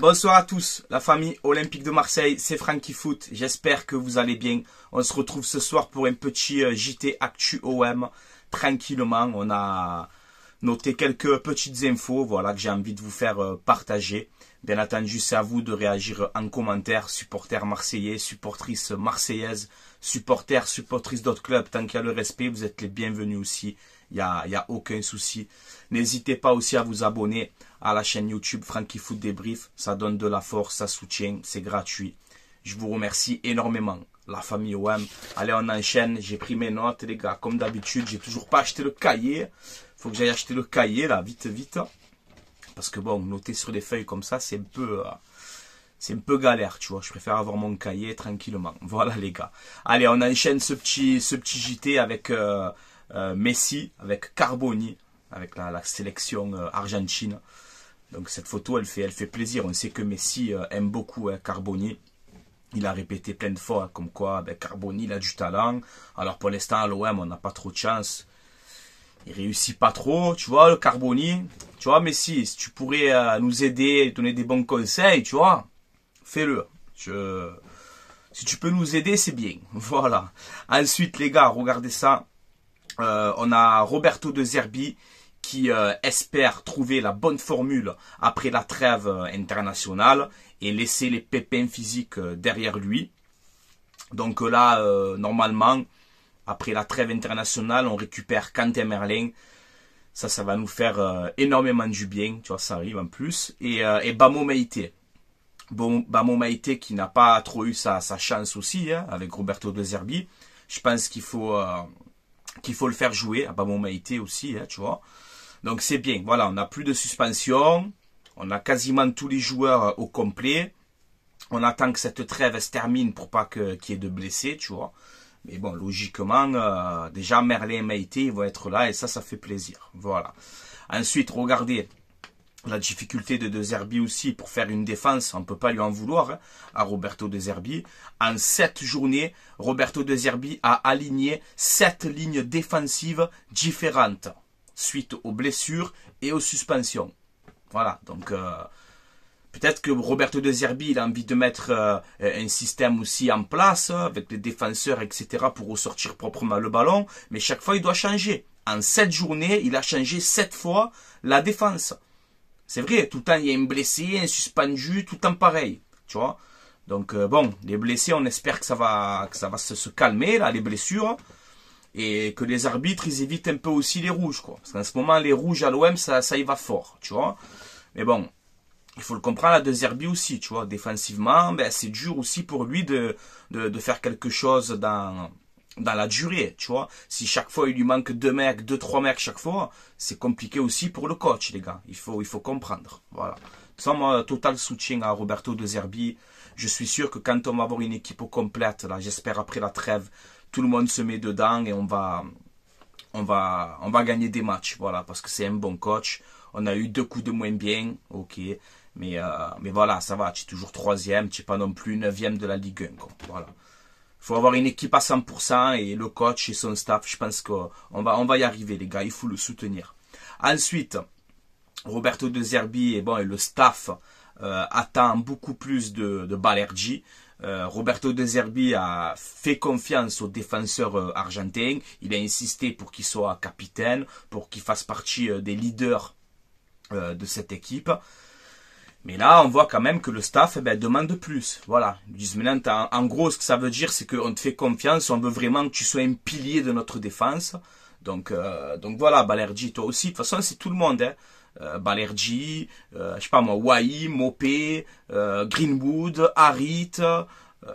Bonsoir à tous, la famille olympique de Marseille, c'est Frankie Foot. J'espère que vous allez bien. On se retrouve ce soir pour un petit euh, JT Actu OM. Tranquillement, on a noté quelques petites infos voilà, que j'ai envie de vous faire euh, partager. Bien entendu, c'est à vous de réagir en commentaire, supporters marseillais, supportrices marseillaises, supporters, supportrices d'autres clubs. Tant qu'il y a le respect, vous êtes les bienvenus aussi. Il n'y a, aucun souci. N'hésitez pas aussi à vous abonner à la chaîne YouTube Frankie Foot Débrief. Ça donne de la force, ça soutient, c'est gratuit. Je vous remercie énormément, la famille OM. Allez, on enchaîne. J'ai pris mes notes, les gars. Comme d'habitude, j'ai toujours pas acheté le cahier. Faut que j'aille acheter le cahier, là, vite, vite. Parce que bon, noter sur des feuilles comme ça, c'est un peu... Euh, c'est un peu galère, tu vois. Je préfère avoir mon cahier tranquillement. Voilà, les gars. Allez, on enchaîne ce petit, ce petit JT avec... Euh, euh, Messi avec Carboni, avec la, sélection euh, argentine. Donc cette photo, elle fait, elle fait plaisir. On sait que Messi euh, aime beaucoup hein, Carboni. Il a répété plein de fois hein, comme quoi ben, Carboni, il a du talent. Alors pour l'instant, à l'OM, on n'a pas trop de chance. Il réussit pas trop, tu vois, le Carboni. Tu vois, Messi, si tu pourrais nous aider, donner des bons conseils, tu vois, fais-le. Si tu peux nous aider, c'est bien. Voilà. Ensuite, les gars, regardez ça. Euh, on a Roberto de Zerbi qui euh, espère trouver la bonne formule après la trêve euh, internationale et laisser les pépins physiques derrière lui. Donc là, normalement, après la trêve internationale, on récupère Quentin Merlin. Ça, ça va nous faire énormément du bien. Tu vois, ça arrive en plus. Et, Bamo Maïté. Bon, Bamo Maïté qui n'a pas trop eu sa, chance aussi hein, avec Roberto de Zerbi. Je pense qu'il faut qu'il faut le faire jouer. Ah bah Maïté aussi, hein, tu vois. Donc c'est bien. Voilà, on n'a plus de suspension. On a quasiment tous les joueurs euh, au complet. On attend que cette trêve se termine pour pas qu'il qui y ait de blessés, tu vois. Mais bon, logiquement, euh, déjà Merlin et Maïté vont être là et ça, ça fait plaisir. Voilà. Ensuite, regardez, la difficulté de De Zerbi aussi pour faire une défense, on ne peut pas lui en vouloir hein, à Roberto De Zerbi. En sept journées, Roberto De Zerbi a aligné sept lignes défensives différentes suite aux blessures et aux suspensions. Voilà, donc euh, peut-être que Roberto De Zerbi a envie de mettre euh, un système aussi en place hein, avec les défenseurs, etc. pour ressortir proprement le ballon, mais chaque fois il doit changer. En sept journées, il a changé sept fois la défense. C'est vrai, tout le temps, il y a un blessé, un suspendu, tout le temps pareil. Tu vois Donc, euh, bon, les blessés, on espère que ça va, que ça va se, calmer, là, les blessures. Et que les arbitres, ils évitent un peu aussi les rouges, quoi. Parce qu'en ce moment, les rouges à l'OM, ça, ça y va fort, tu vois Mais bon, il faut le comprendre à De Zerbi aussi, tu vois. Défensivement, ben, c'est dur aussi pour lui de, de faire quelque chose dans, dans la durée, tu vois. Si chaque fois il lui manque deux mecs, deux, trois mecs chaque fois, c'est compliqué aussi pour le coach, les gars. Il faut, il faut comprendre. Voilà. sans moi, total soutien à Roberto De Zerbi. Je suis sûr que quand on va avoir une équipe complète, là, j'espère après la trêve, tout le monde se met dedans et on va, on va, on va gagner des matchs, voilà, parce que c'est un bon coach. On a eu deux coups de moins bien, ok. Mais, euh, mais voilà, ça va, tu es toujours troisième, tu n'es pas non plus neuvième de la Ligue 1, Voilà. Il faut avoir une équipe à 100% et le coach et son staff, je pense qu'on va, on va y arriver, les gars. Il faut le soutenir. Ensuite, Roberto De Zerbi et, bon, et le staff euh, attend beaucoup plus de, de Balergi. Euh, Roberto De Zerbi a fait confiance au défenseur argentins. Euh, argentin. Il a insisté pour qu'il soit capitaine, pour qu'il fasse partie euh, des leaders de cette équipe. Mais là, on voit quand même que le staff eh ben, demande plus. Voilà. Ils maintenant, en gros, ce que ça veut dire, c'est qu'on te fait confiance, on veut vraiment que tu sois un pilier de notre défense. Donc, euh, donc voilà, Balerji, toi aussi. De toute façon, c'est tout le monde. Hein. Euh, Balerji, euh, je sais pas moi, Wai, Mopé, euh, Greenwood, Harit, euh,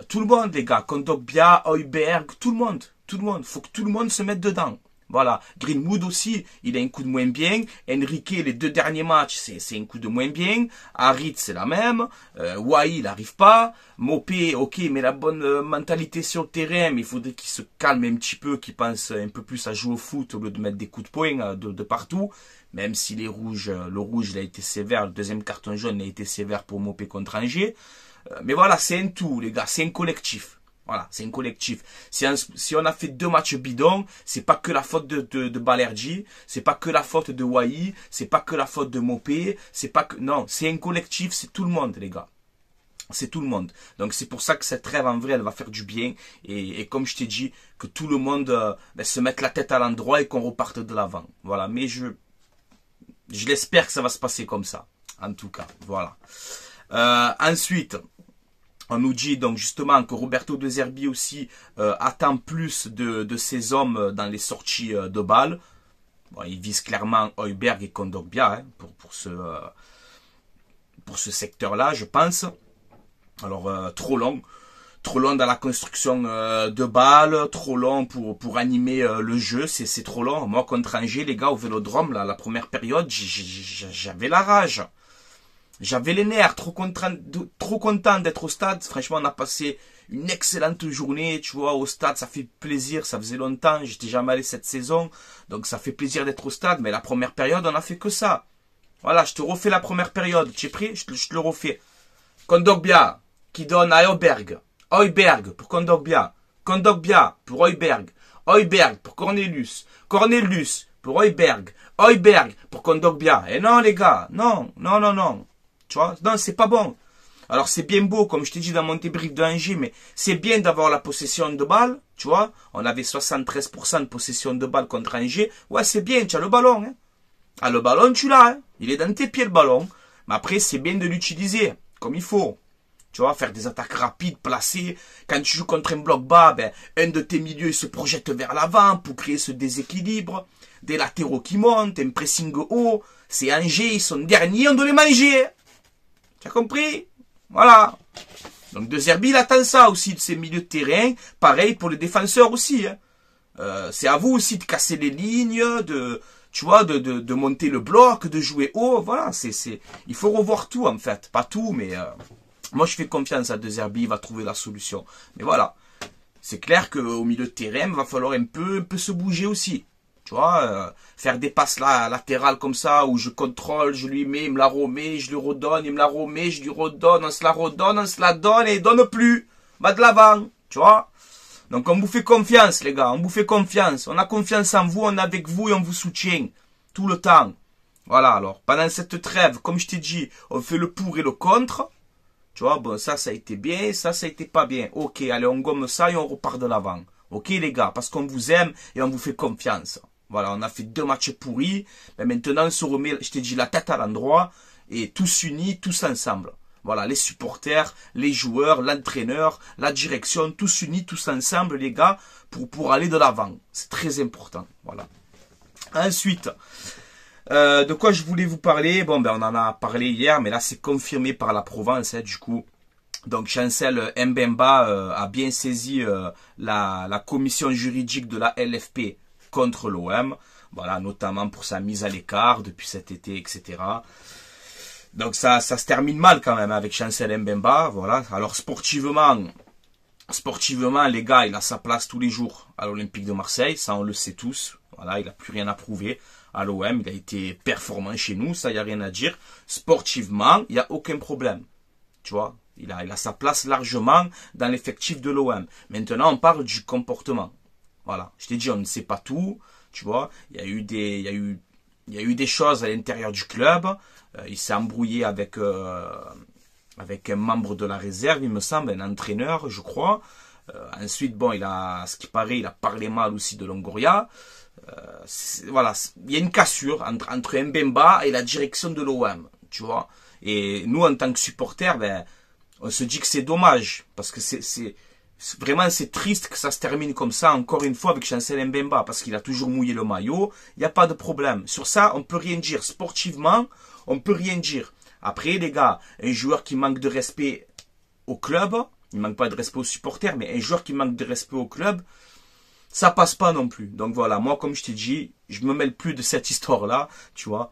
tout le monde, les gars. Kondogbia, Heuberg, tout le monde. Tout le monde. faut que tout le monde se mette dedans. Voilà. Greenwood aussi, il a un coup de moins bien. Enrique, les deux derniers matchs, c'est un coup de moins bien. Harit, c'est la même. Euh, Wai, il n'arrive pas. Mopé, ok, mais la bonne euh, mentalité sur le terrain, mais il faudrait qu'il se calme un petit peu, qu'il pense un peu plus à jouer au foot au lieu de mettre des coups de poing euh, de, partout. Même si les rouges, euh, le rouge, a été sévère. Le deuxième carton jaune, a été sévère pour Mopé contre Angers. mais voilà, c'est un tout, les gars. C'est un collectif. Voilà, c'est un collectif. Si on, a fait deux matchs bidons, c'est pas que la faute de, de, de Balerji, c'est pas que la faute de Wai, c'est pas que la faute de Mopé, c'est pas que... Non, c'est un collectif, c'est tout le monde, les gars. C'est tout le monde. Donc c'est pour ça que cette rêve en vrai, elle va faire du bien. Et, comme je t'ai dit, que tout le monde euh, ben, se mette la tête à l'endroit et qu'on reparte de l'avant. Voilà, mais je... Je l'espère que ça va se passer comme ça. En tout cas, voilà. Euh, ensuite, on nous dit donc justement que Roberto De Zerbi aussi euh, attend plus de, ses hommes euh, dans les sorties euh, de balles. il vise clairement Heuberg et Kondogbia hein, pour, pour, ce, pour ce secteur-là, je pense. Alors, trop long. Trop long dans la construction de balles, trop long pour, pour animer le jeu, c'est trop long. Moi, contre Angers, les gars, au Vélodrome, là, la première période, j'avais la rage. J'avais les nerfs, trop content, d'être au stade. Franchement, on a passé une excellente journée, tu vois, au stade, ça fait plaisir, ça faisait longtemps, j'étais jamais allé cette saison, donc ça fait plaisir d'être au stade, mais la première période, on a fait que ça. Voilà, je te refais la première période, tu es prêt je te, le refais. Kondogbia, qui donne à Eauberg. Heuberg pour Condogbia. Condogbia pour Heuberg. Heuberg pour Cornelius. Cornelius pour Heuberg. Heuberg pour Condogbia. Et eh non, les gars, non, non, non, non. Tu vois Non, c'est pas bon. Alors c'est bien beau, comme je t'ai dit dans mon débrief de Angers mais c'est bien d'avoir la possession de balle, tu vois. On avait 73% de possession de balle contre Angers. Ouais, c'est bien, tu as le ballon. Hein. Ah, le ballon, tu l'as. Hein. Il est dans tes pieds, le ballon. Mais après, c'est bien de l'utiliser comme il faut. Tu vois, faire des attaques rapides, placées. Quand tu joues contre un bloc bas, ben, un de tes milieux se projette vers l'avant pour créer ce déséquilibre. Des latéraux qui montent, un pressing haut. C'est Angers, ils sont derniers, on doit les manger. Hein compris Voilà. Donc De Zerbi, il attend ça aussi de ses milieux de terrain. Pareil pour les défenseurs aussi. Hein. Euh, c'est à vous aussi de casser les lignes, de tu vois, de, de, monter le bloc, de jouer haut. Voilà, c'est il faut revoir tout en fait. Pas tout, mais euh, moi je fais confiance à De Zerbi, il va trouver la solution. Mais voilà, c'est clair qu'au milieu de terrain, il va falloir un peu, un peu se bouger aussi. Tu vois, euh, faire des passes latérales comme ça, où je contrôle, je lui mets, il me la remet, je lui redonne, il me la remet, je lui redonne, on se la redonne, on se la donne et il donne plus. Va de l'avant, tu vois. Donc on vous fait confiance, les gars, on vous fait confiance. On a confiance en vous, on est avec vous et on vous soutient tout le temps. Voilà, alors, pendant cette trêve, comme je t'ai dit, on fait le pour et le contre. Tu vois, bon, ça, ça a été bien, ça, ça a été pas bien. Ok, allez, on gomme ça et on repart de l'avant. Ok, les gars, parce qu'on vous aime et on vous fait confiance. Voilà, on a fait deux matchs pourris, mais maintenant on se remet, je t'ai dit, la tête à l'endroit, et tous unis, tous ensemble. Voilà, les supporters, les joueurs, l'entraîneur, la direction, tous unis, tous ensemble, les gars, pour, pour aller de l'avant. C'est très important, voilà. Ensuite, euh, de quoi je voulais vous parler Bon, ben on en a parlé hier, mais là c'est confirmé par la Provence, hein, du coup. Donc Chancel Mbemba euh, a bien saisi euh, la, la commission juridique de la LFP contre l'OM, voilà, notamment pour sa mise à l'écart depuis cet été, etc. Donc ça, ça se termine mal quand même avec Chancel Mbemba, voilà. Alors sportivement, sportivement les gars, il a sa place tous les jours à l'Olympique de Marseille, ça on le sait tous. Voilà, il n'a plus rien à prouver à l'OM, il a été performant chez nous, ça n'y a rien à dire. Sportivement, il n'y a aucun problème, tu vois. Il a, il a sa place largement dans l'effectif de l'OM. Maintenant, on parle du comportement. Voilà. Je t'ai dit, on ne sait pas tout. Tu vois, il y a eu des, a eu, il a eu des choses à l'intérieur du club. Euh, il s'est embrouillé avec, euh, avec un membre de la réserve, il me semble, un entraîneur, je crois. Euh, ensuite, bon, il a, ce qui paraît, il a parlé mal aussi de Longoria. voilà, il y a une cassure entre, Mbemba et la direction de l'OM, tu vois. Et nous, en tant que supporters, ben, on se dit que c'est dommage, parce que c'est, Vraiment, c'est triste que ça se termine comme ça, encore une fois, avec Chancel Mbemba, parce qu'il a toujours mouillé le maillot. Il n'y a pas de problème. Sur ça, on peut rien dire. Sportivement, on peut rien dire. Après, les gars, un joueur qui manque de respect au club, il manque pas de respect aux supporters, mais un joueur qui manque de respect au club, ça passe pas non plus. Donc voilà, moi, comme je t'ai dit, je me mêle plus de cette histoire-là, tu vois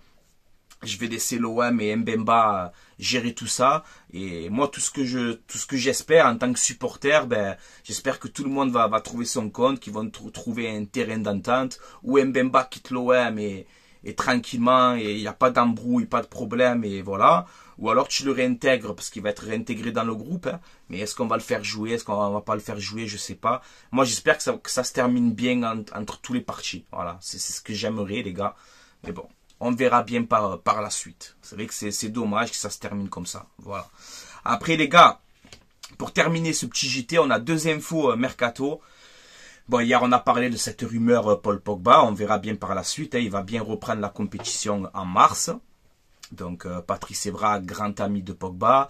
je vais laisser l'OM et Mbemba euh, gérer tout ça. Et moi, tout ce que je, tout ce que j'espère en tant que supporter, ben, j'espère que tout le monde va, va trouver son compte, qu'ils vont trouver un terrain d'entente où Mbemba quitte l'OM et, et tranquillement et il n'y a pas d'embrouille, pas de problème et voilà. Ou alors tu le réintègres parce qu'il va être réintégré dans le groupe. Hein. Mais est-ce qu'on va le faire jouer Est-ce qu'on va, pas le faire jouer Je sais pas. Moi, j'espère que ça, que ça se termine bien entre tous les partis. Voilà, c'est ce que j'aimerais, les gars. Mais bon on verra bien par, par la suite. C'est vrai que c'est dommage que ça se termine comme ça. Voilà. Après les gars, pour terminer ce petit JT, on a deux infos euh, mercato. Bon, hier, on a parlé de cette rumeur euh, Paul Pogba. On verra bien par la suite. Hein. il va bien reprendre la compétition en mars. Donc, euh, Patrice Evra, grand ami de Pogba.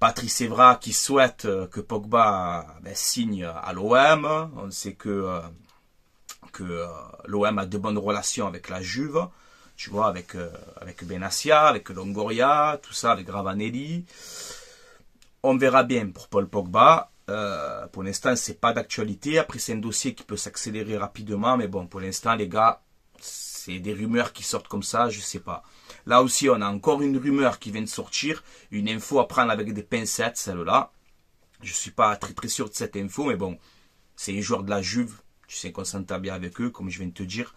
Patrice Evra qui souhaite que Pogba ben, signe à l'OM. On sait que, que l'OM a de bonnes relations avec la Juve tu vois, avec, euh, avec Benassia, avec Longoria, tout ça, avec Gravanelli. On verra bien pour Paul Pogba. Euh, pour l'instant, c'est pas d'actualité. Après, c'est un dossier qui peut s'accélérer rapidement, mais bon, pour l'instant, les gars, c'est des rumeurs qui sortent comme ça, je sais pas. Là aussi, on a encore une rumeur qui vient de sortir, une info à prendre avec des pincettes, celle-là. Je suis pas très très sûr de cette info, mais bon, c'est un joueur de la Juve. Tu sais qu'on s'entend bien avec eux, comme je viens de te dire.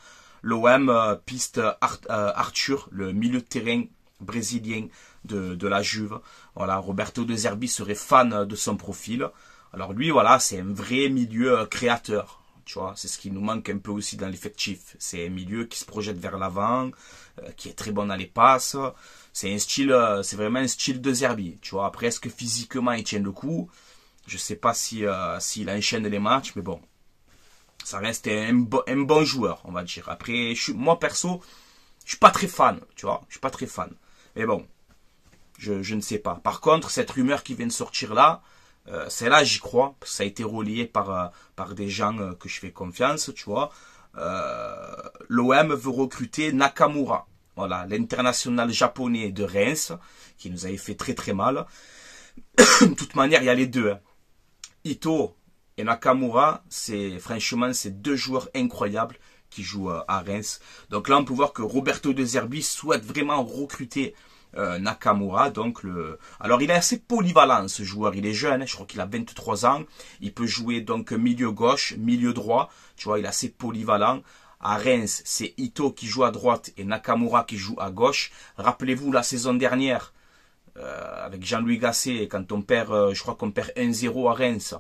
L'OM euh, piste euh, Arthur, le milieu de terrain brésilien de, la Juve. Voilà, Roberto De Zerbi serait fan de son profil. Alors lui, voilà, c'est un vrai milieu euh, créateur. Tu vois, c'est ce qui nous manque un peu aussi dans l'effectif. C'est un milieu qui se projette vers l'avant, qui est très bon dans les passes. C'est un style, c'est vraiment un style de Zerbi. Tu vois, après, est-ce que physiquement il tient le coup Je sais pas si s'il enchaîne les matchs, mais bon, ça reste un, bon joueur, on va dire. Après, je moi perso, je suis pas très fan, tu vois, je suis pas très fan. Mais bon, je, ne sais pas. Par contre, cette rumeur qui vient de sortir là, euh, c'est là j'y crois, ça a été relié par, euh, par des gens euh, que je fais confiance, tu vois. L'OM veut recruter Nakamura, voilà, l'international japonais de Reims, qui nous avait fait très très mal. de toute manière, il y a les deux. Hein. Ito, et Nakamura, c'est franchement, c'est deux joueurs incroyables qui jouent euh, à Reims. Donc là, on peut voir que Roberto De Zerbi souhaite vraiment recruter euh, Nakamura. Donc le... Alors, il est assez polyvalent, ce joueur. Il est jeune, hein. je crois qu'il a 23 ans. Il peut jouer donc milieu gauche, milieu droit. Tu vois, il est assez polyvalent. À Reims, c'est Ito qui joue à droite et Nakamura qui joue à gauche. Rappelez-vous la saison dernière, euh, avec Jean-Louis Gasset, quand on perd, je crois qu'on perd 1-0 à Reims.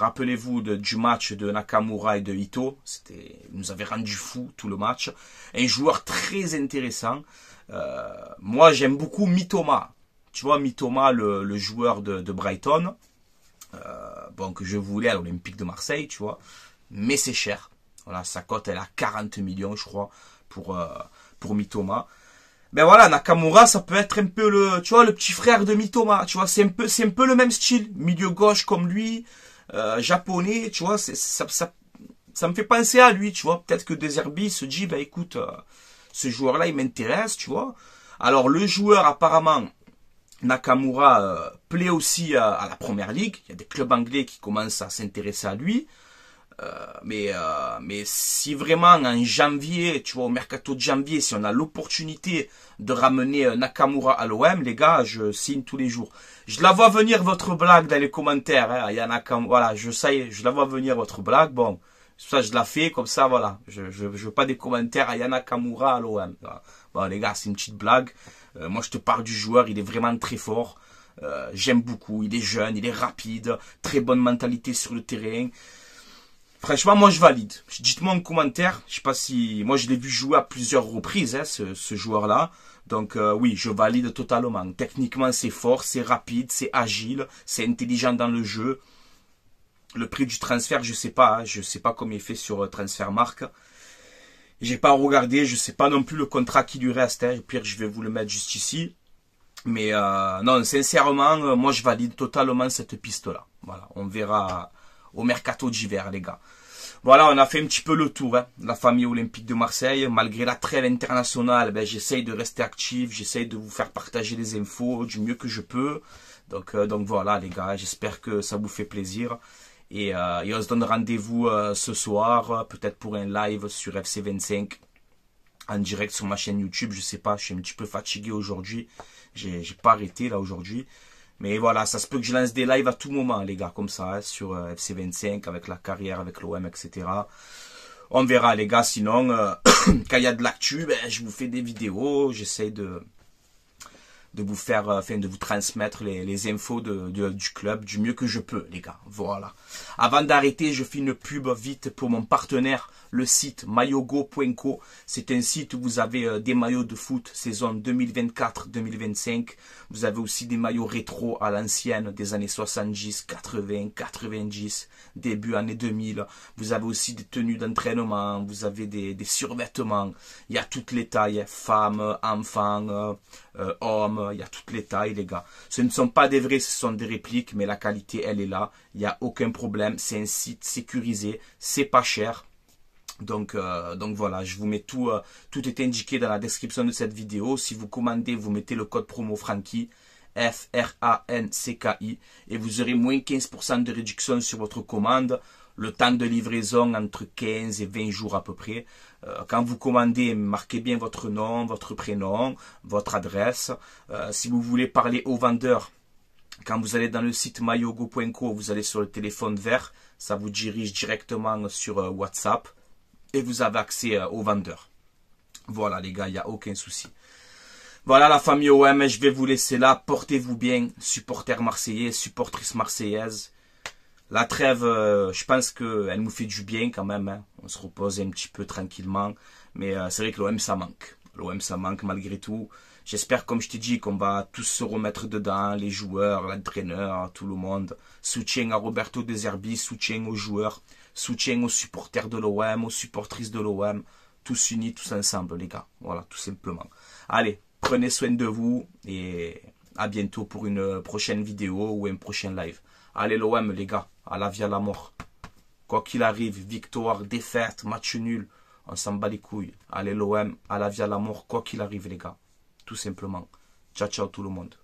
Rappelez-vous du match de Nakamura et de Ito. C'était, nous avait rendu fou tout le match. Un joueur très intéressant. Euh, moi, j'aime beaucoup Mitoma. Tu vois, Mitoma, le, joueur de, Brighton. Euh, bon, que je voulais à l'Olympique de Marseille, tu vois. Mais c'est cher. Voilà, sa cote, elle a 40 millions, je crois, pour, euh, pour Mitoma ben voilà, Nakamura, ça peut être un peu le, tu vois, le petit frère de Mitoma, tu vois, c'est un peu, c'est un peu le même style, milieu gauche comme lui, euh, japonais, tu vois, ça, me fait penser à lui, tu vois. Peut-être que Deserbi se dit, bah écoute, euh, ce joueur-là, il m'intéresse, tu vois. Alors le joueur, apparemment, Nakamura euh, plaît aussi à la première ligue. Il y a des clubs anglais qui commencent à s'intéresser à lui. Euh, mais, euh, mais si vraiment en janvier, tu vois, au mercato de janvier, si on a l'opportunité de ramener euh, Nakamura à l'OM, les gars, je signe tous les jours. Je la vois venir votre blague dans les commentaires. Hein, Nakamura, voilà, je sais, je la vois venir votre blague. Bon, ça je la fais comme ça, voilà. Je, je, je veux pas des commentaires à Yanakamura à l'OM. Bon, les gars, c'est une petite blague. moi, je te parle du joueur, il est vraiment très fort. J'aime beaucoup, il est jeune, il est rapide, très bonne mentalité sur le terrain. Franchement, moi je valide. Dites-moi en commentaire. Je sais pas si. Moi je l'ai vu jouer à plusieurs reprises, hein, ce, joueur-là. Donc euh, oui, je valide totalement. Techniquement, c'est fort, c'est rapide, c'est agile, c'est intelligent dans le jeu. Le prix du transfert, je sais pas. Je hein, je sais pas comment il fait sur euh, Transfermarkt. J'ai pas regardé, je sais pas non plus le contrat qui lui reste. Hein. puis je vais vous le mettre juste ici. Mais euh, non, sincèrement, moi je valide totalement cette piste-là. Voilà, on verra au mercato d'hiver, les gars. Voilà, on a fait un petit peu le tour, hein, la famille olympique de Marseille. Malgré la trêve internationale, ben, j'essaye de rester actif, j'essaye de vous faire partager les infos du mieux que je peux. Donc, euh, donc voilà, les gars, j'espère que ça vous fait plaisir. Et, euh, on se donne rendez-vous euh, ce soir, peut-être pour un live sur FC25 en direct sur ma chaîne YouTube. Je sais pas, je suis un petit peu fatigué aujourd'hui. J'ai pas arrêté là aujourd'hui. Mais voilà, ça se peut que je lance des lives à tout moment, les gars, comme ça, hein, sur euh, FC25, avec la carrière, avec l'OM, etc. On verra, les gars. Sinon, euh, quand il y a de l'actu, ben, je vous fais des vidéos, j'essaie de de vous faire, euh, enfin, de vous transmettre les, infos du club du mieux que je peux, les gars. Voilà. Avant d'arrêter, je fais une pub vite pour mon partenaire, le site mayogo.co. C'est un site où vous avez euh, des maillots de foot saison 2024-2025. Vous avez aussi des maillots rétro à l'ancienne des années 70, 80, 90, début années 2000. Vous avez aussi des tenues d'entraînement, vous avez des, survêtements. Il y a toutes les tailles, femmes, enfants, euh, hommes, euh, il y a toutes les tailles, les gars. Ce ne sont pas des vrais, ce sont des répliques, mais la qualité, elle est là. Il n'y a aucun problème. C'est un site sécurisé, c'est pas cher. Donc, euh, donc voilà, je vous mets tout, euh, tout est indiqué dans la description de cette vidéo. Si vous commandez, vous mettez le code promo Frankie, F-R-A-N-C-K-I, et vous aurez moins 15% de réduction sur votre commande le temps de livraison entre 15 et 20 jours à peu près. Euh, quand vous commandez, marquez bien votre nom, votre prénom, votre adresse. Euh, si vous voulez parler au vendeur, quand vous allez dans le site mayogo.co, vous allez sur le téléphone vert, ça vous dirige directement sur euh, WhatsApp et vous avez accès au vendeur. Voilà les gars, il n'y a aucun souci. Voilà la famille OM, je vais vous laisser là. Portez-vous bien, supporters marseillais, supportrices marseillaises. La trêve, euh, je pense qu'elle nous fait du bien quand même. Hein. On se repose un petit peu tranquillement. Mais euh, c'est vrai que l'OM, ça manque. L'OM, ça manque malgré tout. J'espère, comme je t'ai dit, qu'on va tous se remettre dedans, les joueurs, l'entraîneur, tout le monde. Soutien à Roberto Deserbi, soutien aux joueurs, soutien aux supporters de l'OM, aux supportrices de l'OM. Tous unis, tous ensemble, les gars. Voilà, tout simplement. Allez, prenez soin de vous et à bientôt pour une prochaine vidéo ou un prochain live. Allez l'OM, les gars, à la vie, à la mort. Quoi qu'il arrive, victoire, défaite, match nul, on s'en bat les couilles. Allez l'OM, à la vie, à la mort, quoi qu'il arrive, les gars. Tout simplement. Ciao, ciao tout le monde.